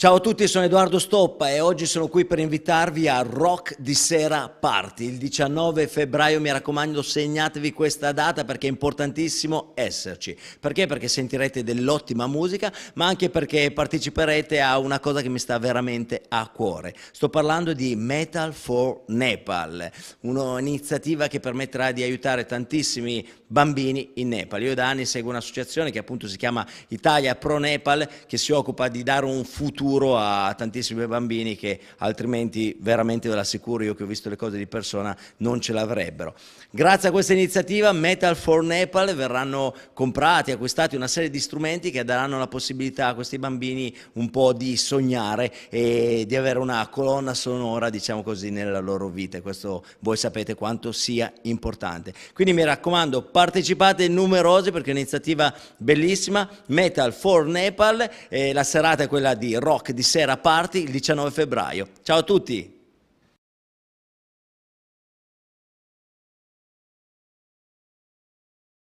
Ciao a tutti, sono Edoardo Stoppa e oggi sono qui per invitarvi a Rock di Sera Party. Il 19 febbraio, mi raccomando, segnatevi questa data perché è importantissimo esserci. Perché? Perché sentirete dell'ottima musica, ma anche perché parteciperete a una cosa che mi sta veramente a cuore. Sto parlando di Metal for Nepal, un'iniziativa che permetterà di aiutare tantissimi bambini in Nepal. Io da anni seguo un'associazione che appunto si chiama Italia Pro Nepal che si occupa di dare un futuro futuro a tantissimi bambini che altrimenti veramente ve l'assicuro io che ho visto le cose di persona non ce l'avrebbero. Grazie a questa iniziativa Metal for Nepal verranno comprati, acquistati una serie di strumenti che daranno la possibilità a questi bambini un po' di sognare e di avere una colonna sonora diciamo così nella loro vita e questo voi sapete quanto sia importante. Quindi mi raccomando partecipate numerosi perché è un'iniziativa bellissima, Metal for Nepal, eh, la serata è quella di Rock rock di sera party il 19 febbraio. Ciao a tutti!